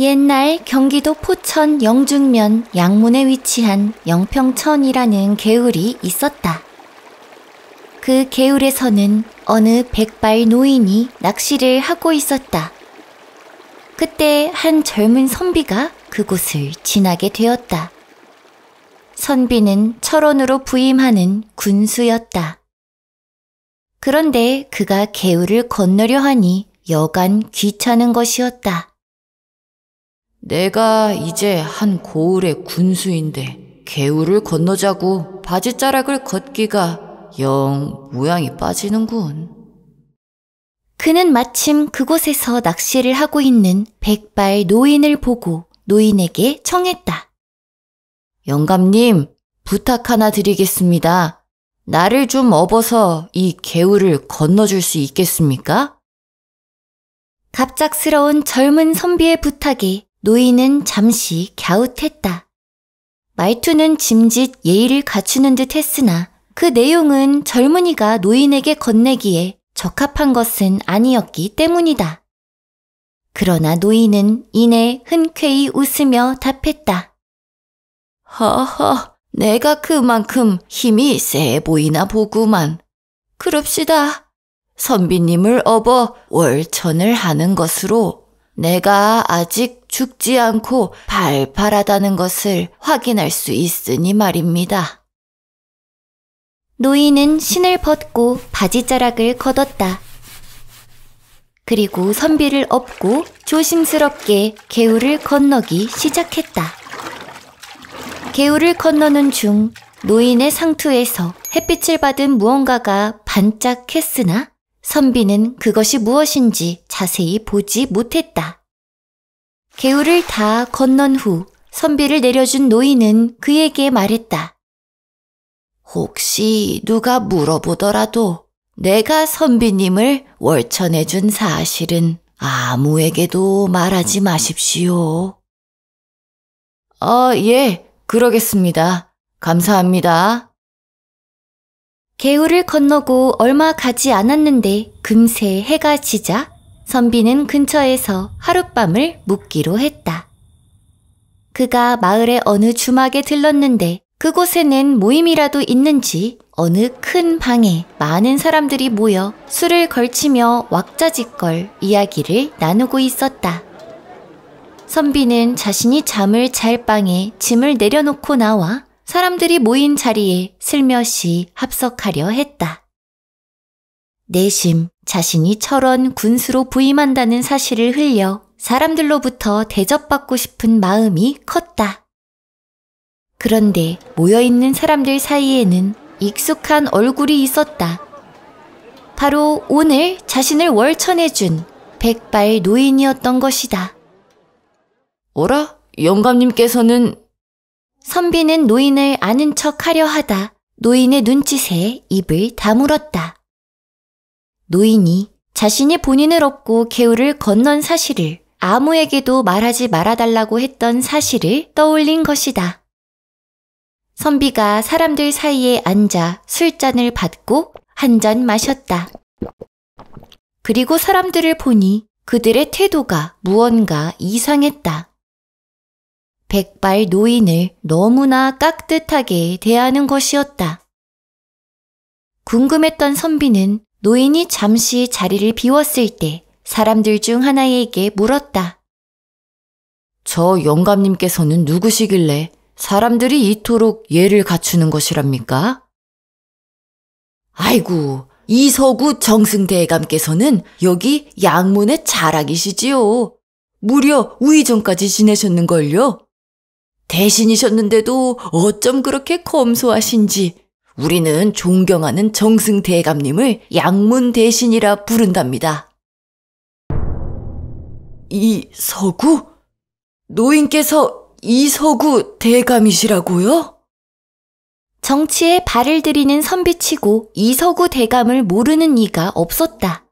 옛날 경기도 포천 영중면 양문에 위치한 영평천이라는 개울이 있었다. 그 개울에서는 어느 백발 노인이 낚시를 하고 있었다. 그때 한 젊은 선비가 그곳을 지나게 되었다. 선비는 철원으로 부임하는 군수였다. 그런데 그가 개울을 건너려 하니 여간 귀찮은 것이었다. 내가 이제 한 고을의 군수인데 개울을 건너자고 바지자락을 걷기가 영 모양이 빠지는군. 그는 마침 그곳에서 낚시를 하고 있는 백발 노인을 보고 노인에게 청했다. 영감님, 부탁 하나 드리겠습니다. 나를 좀 업어서 이 개울을 건너줄 수 있겠습니까? 갑작스러운 젊은 선비의 부탁에 노인은 잠시 갸웃했다. 말투는 짐짓 예의를 갖추는 듯 했으나 그 내용은 젊은이가 노인에게 건네기에 적합한 것은 아니었기 때문이다. 그러나 노인은 이내 흔쾌히 웃으며 답했다. 허허, 내가 그만큼 힘이 세 보이나 보구만. 그럽시다. 선비님을 업어 월천을 하는 것으로 내가 아직 죽지 않고 발팔하다는 것을 확인할 수 있으니 말입니다. 노인은 신을 벗고 바지자락을 걷었다. 그리고 선비를 업고 조심스럽게 개울을 건너기 시작했다. 개울을 건너는 중 노인의 상투에서 햇빛을 받은 무언가가 반짝했으나 선비는 그것이 무엇인지 자세히 보지 못했다. 개울을 다 건넌 후 선비를 내려준 노인은 그에게 말했다. 혹시 누가 물어보더라도 내가 선비님을 월천해준 사실은 아무에게도 말하지 마십시오. 아, 예, 그러겠습니다. 감사합니다. 개울을 건너고 얼마 가지 않았는데 금세 해가 지자 선비는 근처에서 하룻밤을 묵기로 했다. 그가 마을의 어느 주막에 들렀는데 그곳에는 모임이라도 있는지 어느 큰 방에 많은 사람들이 모여 술을 걸치며 왁자지껄 이야기를 나누고 있었다. 선비는 자신이 잠을 잘 방에 짐을 내려놓고 나와 사람들이 모인 자리에 슬며시 합석하려 했다. 내심 자신이 철원 군수로 부임한다는 사실을 흘려 사람들로부터 대접받고 싶은 마음이 컸다. 그런데 모여있는 사람들 사이에는 익숙한 얼굴이 있었다. 바로 오늘 자신을 월천해준 백발 노인이었던 것이다. 어라? 영감님께서는 선비는 노인을 아는 척 하려 하다 노인의 눈짓에 입을 다물었다. 노인이 자신이 본인을 업고 개우를 건넌 사실을 아무에게도 말하지 말아달라고 했던 사실을 떠올린 것이다. 선비가 사람들 사이에 앉아 술잔을 받고 한 잔 마셨다. 그리고 사람들을 보니 그들의 태도가 무언가 이상했다. 백발 노인을 너무나 깍듯하게 대하는 것이었다. 궁금했던 선비는 노인이 잠시 자리를 비웠을 때 사람들 중 하나에게 물었다. 저 영감님께서는 누구시길래 사람들이 이토록 예를 갖추는 것이랍니까? 아이고, 이서구 정승대감께서는 여기 양문의 자락이시지요. 무려 우의정까지 지내셨는걸요. 대신이셨는데도 어쩜 그렇게 검소하신지 우리는 존경하는 정승 대감님을 양문 대신이라 부른답니다. 이서구? 노인께서 이서구 대감이시라고요? 정치에 발을 들이는 선비치고 이서구 대감을 모르는 이가 없었다.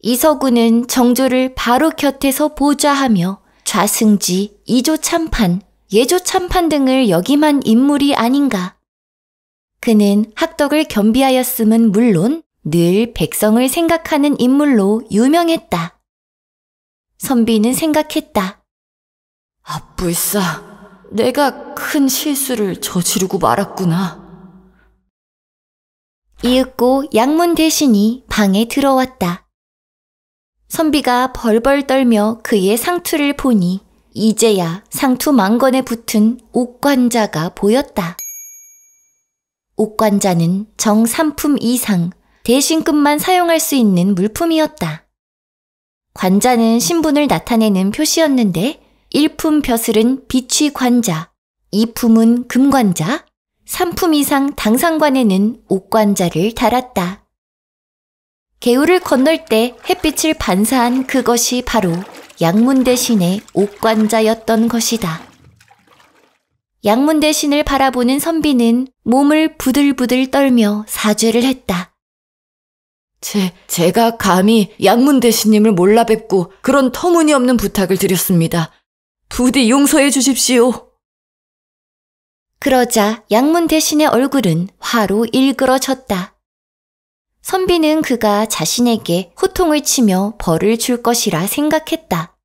이서구는 정조를 바로 곁에서 보좌하며 좌승지, 이조 참판, 예조 참판 등을 역임한 인물이 아닌가. 그는 학덕을 겸비하였음은 물론 늘 백성을 생각하는 인물로 유명했다. 선비는 생각했다. 아, 불사. 내가 큰 실수를 저지르고 말았구나. 이윽고 양문 대신이 방에 들어왔다. 선비가 벌벌 떨며 그의 상투를 보니 이제야 상투 망건에 붙은 옥관자가 보였다. 옥관자는 정상품 이상 대신급만 사용할 수 있는 물품이었다. 관자는 신분을 나타내는 표시였는데 1품 벼슬은 비취관자, 2품은 금관자, 3품 이상 당상관에는 옥관자를 달았다. 개울을 건널 때 햇빛을 반사한 그것이 바로 양문 대신에 옥관자였던 것이다. 양문대 신을 바라보는 선비는 몸을 부들부들 떨며 사죄를 했다. 제, 제가 감히 양문대 신님을 몰라뵙고 그런 터무니없는 부탁을 드렸습니다. 부디 용서해 주십시오. 그러자 양문대 신의 얼굴은 화로 일그러졌다. 선비는 그가 자신에게 호통을 치며 벌을 줄 것이라 생각했다.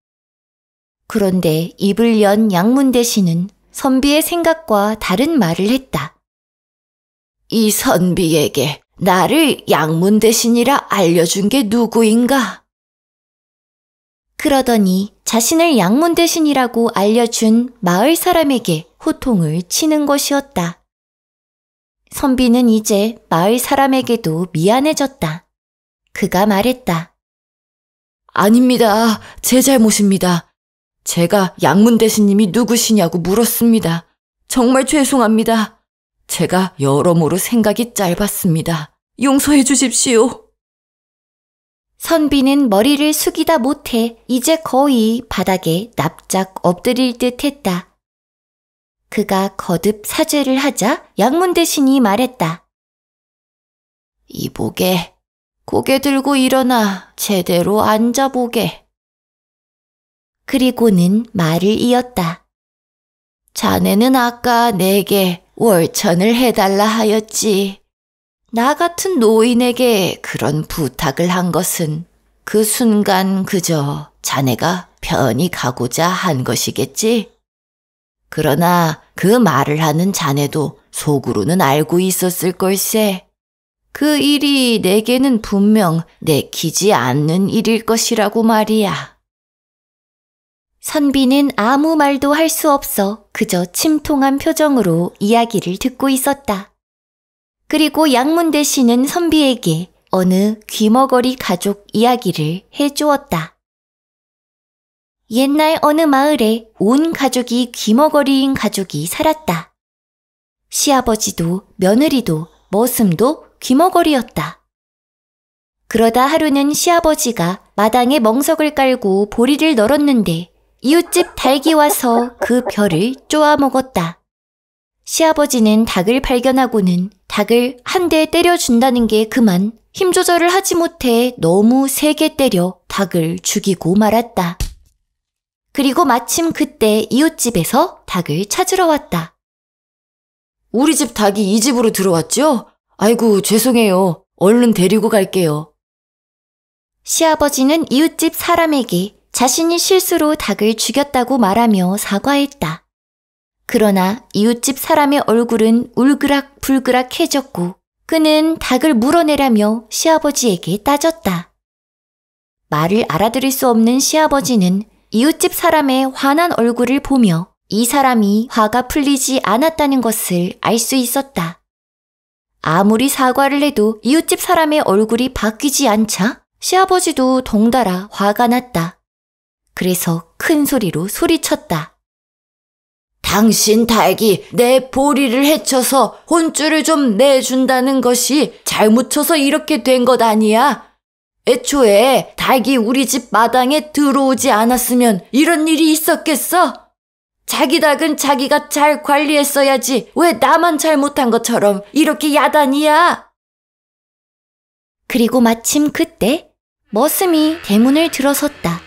그런데 입을 연 양문대 신은 선비의 생각과 다른 말을 했다. 이 선비에게 나를 양문 대신이라 알려준 게 누구인가? 그러더니 자신을 양문 대신이라고 알려준 마을 사람에게 호통을 치는 것이었다. 선비는 이제 마을 사람에게도 미안해졌다. 그가 말했다. 아닙니다. 제 잘못입니다. 제가 양문 대신님이 누구시냐고 물었습니다. 정말 죄송합니다. 제가 여러모로 생각이 짧았습니다. 용서해 주십시오. 선비는 머리를 숙이다 못해 이제 거의 바닥에 납작 엎드릴 듯 했다. 그가 거듭 사죄를 하자 양문 대신이 말했다. 이보게, 고개 들고 일어나 제대로 앉아보게. 그리고는 말을 이었다. 자네는 아까 내게 월천을 해달라 하였지. 나 같은 노인에게 그런 부탁을 한 것은 그 순간 그저 자네가 편히 가고자 한 것이겠지. 그러나 그 말을 하는 자네도 속으로는 알고 있었을 걸세. 그 일이 내게는 분명 내키지 않는 일일 것이라고 말이야. 선비는 아무 말도 할 수 없어 그저 침통한 표정으로 이야기를 듣고 있었다. 그리고 양문대 씨는 선비에게 어느 귀머거리 가족 이야기를 해주었다. 옛날 어느 마을에 온 가족이 귀머거리인 가족이 살았다. 시아버지도 며느리도 머슴도 귀머거리였다. 그러다 하루는 시아버지가 마당에 멍석을 깔고 보리를 널었는데 이웃집 닭이 와서 그 벼를 쪼아 먹었다. 시아버지는 닭을 발견하고는 닭을 한 대 때려준다는 게 그만 힘 조절을 하지 못해 너무 세게 때려 닭을 죽이고 말았다. 그리고 마침 그때 이웃집에서 닭을 찾으러 왔다. 우리 집 닭이 이 집으로 들어왔죠? 아이고, 죄송해요. 얼른 데리고 갈게요. 시아버지는 이웃집 사람에게 자신이 실수로 닭을 죽였다고 말하며 사과했다. 그러나 이웃집 사람의 얼굴은 울그락불그락해졌고 그는 닭을 물어내라며 시아버지에게 따졌다. 말을 알아들을 수 없는 시아버지는 이웃집 사람의 화난 얼굴을 보며 이 사람이 화가 풀리지 않았다는 것을 알 수 있었다. 아무리 사과를 해도 이웃집 사람의 얼굴이 바뀌지 않자 시아버지도 덩달아 화가 났다. 그래서 큰 소리로 소리쳤다. 당신 닭이 내 보리를 해쳐서 혼쭐을 좀 내준다는 것이 잘못 쳐서 이렇게 된 것 아니야? 애초에 닭이 우리 집 마당에 들어오지 않았으면 이런 일이 있었겠어? 자기 닭은 자기가 잘 관리했어야지 왜 나만 잘못한 것처럼 이렇게 야단이야? 그리고 마침 그때 머슴이 대문을 들어섰다.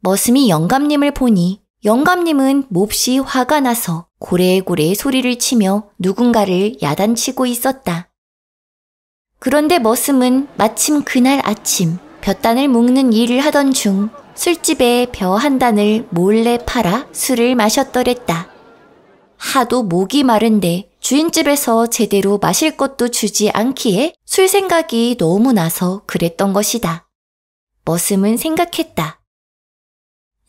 머슴이 영감님을 보니 영감님은 몹시 화가 나서 고래고래 소리를 치며 누군가를 야단치고 있었다. 그런데 머슴은 마침 그날 아침 볕단을 묶는 일을 하던 중 술집에 벼 한 단을 몰래 팔아 술을 마셨더랬다. 하도 목이 마른데 주인집에서 제대로 마실 것도 주지 않기에 술 생각이 너무 나서 그랬던 것이다. 머슴은 생각했다.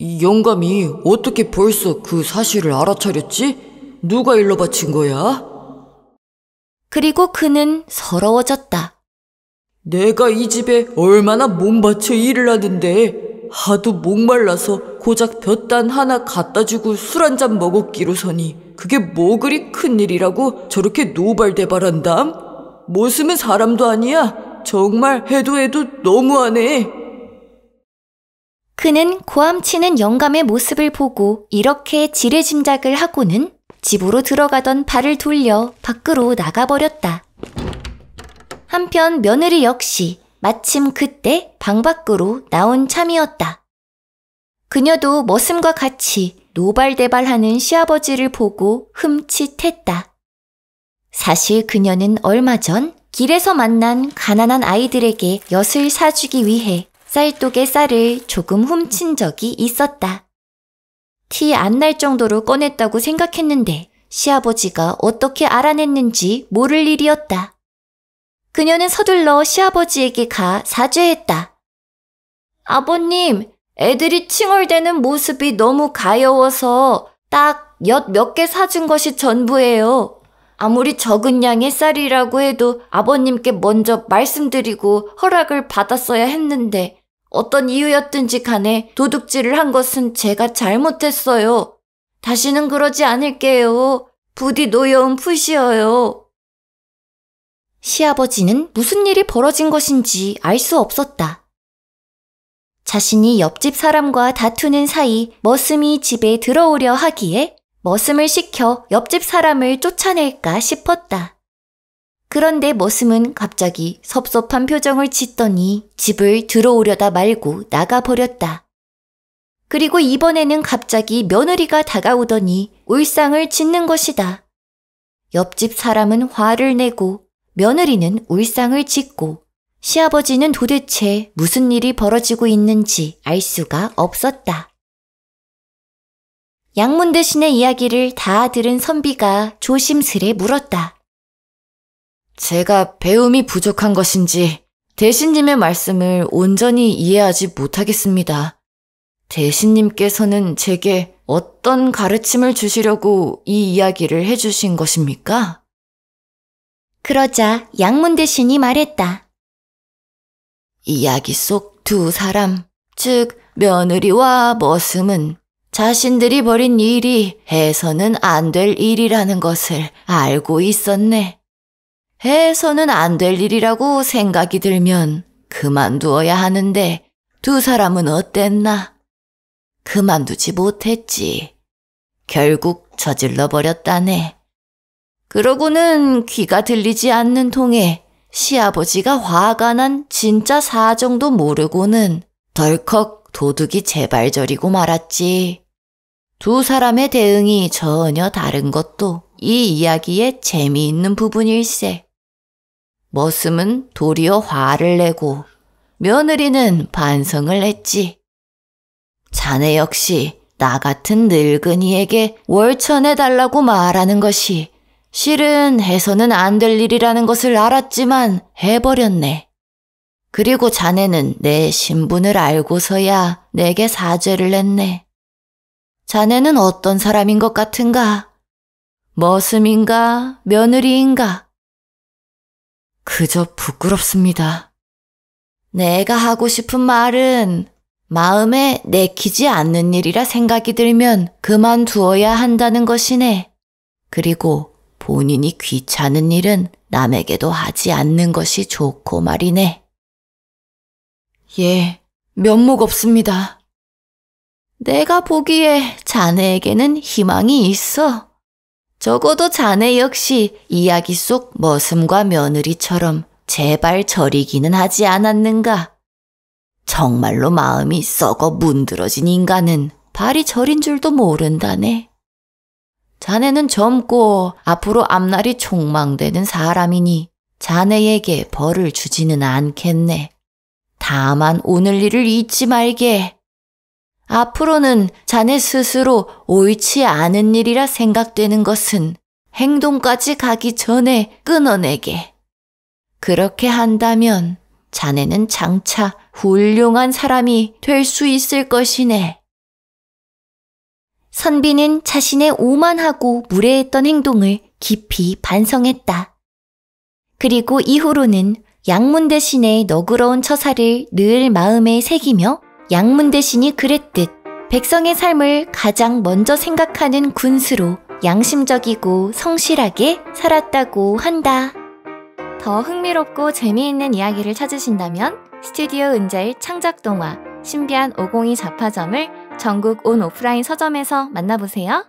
이 영감이 어떻게 벌써 그 사실을 알아차렸지? 누가 일러 바친 거야? 그리고 그는 서러워졌다. 내가 이 집에 얼마나 몸바쳐 일을 하는데 하도 목말라서 고작 볕단 하나 갖다 주고 술 한 잔 먹었기로서니 그게 뭐 그리 큰일이라고 저렇게 노발대발한담? 모습은 사람도 아니야. 정말 해도 해도 너무하네. 그는 고함치는 영감의 모습을 보고 이렇게 지레짐작을 하고는 집으로 들어가던 발을 돌려 밖으로 나가버렸다. 한편 며느리 역시 마침 그때 방 밖으로 나온 참이었다. 그녀도 머슴과 같이 노발대발하는 시아버지를 보고 흠칫했다. 사실 그녀는 얼마 전 길에서 만난 가난한 아이들에게 엿을 사주기 위해 쌀독의 쌀을 조금 훔친 적이 있었다. 티 안 날 정도로 꺼냈다고 생각했는데 시아버지가 어떻게 알아냈는지 모를 일이었다. 그녀는 서둘러 시아버지에게 가 사죄했다. 아버님, 애들이 칭얼대는 모습이 너무 가여워서 딱 엿 몇 개 사준 것이 전부예요. 아무리 적은 양의 쌀이라고 해도 아버님께 먼저 말씀드리고 허락을 받았어야 했는데 어떤 이유였든지 간에 도둑질을 한 것은 제가 잘못했어요. 다시는 그러지 않을게요. 부디 노여움 푸시어요. 시아버지는 무슨 일이 벌어진 것인지 알 수 없었다. 자신이 옆집 사람과 다투는 사이 머슴이 집에 들어오려 하기에 머슴을 시켜 옆집 사람을 쫓아낼까 싶었다. 그런데 머슴은 갑자기 섭섭한 표정을 짓더니 집을 들어오려다 말고 나가버렸다. 그리고 이번에는 갑자기 며느리가 다가오더니 울상을 짓는 것이다. 옆집 사람은 화를 내고 며느리는 울상을 짓고 시아버지는 도대체 무슨 일이 벌어지고 있는지 알 수가 없었다. 양문 대신의 이야기를 다 들은 선비가 조심스레 물었다. 제가 배움이 부족한 것인지 대신님의 말씀을 온전히 이해하지 못하겠습니다. 대신님께서는 제게 어떤 가르침을 주시려고 이 이야기를 해주신 것입니까? 그러자 양문 대신이 말했다. 이야기 속 두 사람, 즉 며느리와 머슴은 자신들이 벌인 일이 해서는 안 될 일이라는 것을 알고 있었네. 해서는 안 될 일이라고 생각이 들면 그만두어야 하는데 두 사람은 어땠나? 그만두지 못했지. 결국 저질러 버렸다네. 그러고는 귀가 들리지 않는 통에 시아버지가 화가 난 진짜 사정도 모르고는 덜컥 도둑이 재발저리고 말았지. 두 사람의 대응이 전혀 다른 것도 이 이야기의 재미있는 부분일세. 머슴은 도리어 화를 내고 며느리는 반성을 했지. 자네 역시 나 같은 늙은이에게 월천해달라고 말하는 것이 실은 해서는 안 될 일이라는 것을 알았지만 해버렸네. 그리고 자네는 내 신분을 알고서야 내게 사죄를 했네. 자네는 어떤 사람인 것 같은가? 머슴인가? 며느리인가? 그저 부끄럽습니다. 내가 하고 싶은 말은 마음에 내키지 않는 일이라 생각이 들면 그만두어야 한다는 것이네. 그리고 본인이 귀찮은 일은 남에게도 하지 않는 것이 좋고 말이네. 예, 면목 없습니다. 내가 보기에 자네에게는 희망이 있어. 적어도 자네 역시 이야기 속 머슴과 며느리처럼 제발 저리기는 하지 않았는가. 정말로 마음이 썩어 문드러진 인간은 발이 저린 줄도 모른다네. 자네는 젊고 앞으로 앞날이 촉망되는 사람이니 자네에게 벌을 주지는 않겠네. 다만 오늘 일을 잊지 말게. 앞으로는 자네 스스로 옳지 않은 일이라 생각되는 것은 행동까지 가기 전에 끊어내게. 그렇게 한다면 자네는 장차 훌륭한 사람이 될 수 있을 것이네. 선비는 자신의 오만하고 무례했던 행동을 깊이 반성했다. 그리고 이후로는 양문 대신에 너그러운 처사를 늘 마음에 새기며 양문대 신이 그랬듯 백성의 삶을 가장 먼저 생각하는 군수로 양심적이고 성실하게 살았다고 한다. 더 흥미롭고 재미있는 이야기를 찾으신다면 스튜디오 은자일 창작 동화 신비한 502잡파점을 전국 온 오프라인 서점에서 만나보세요.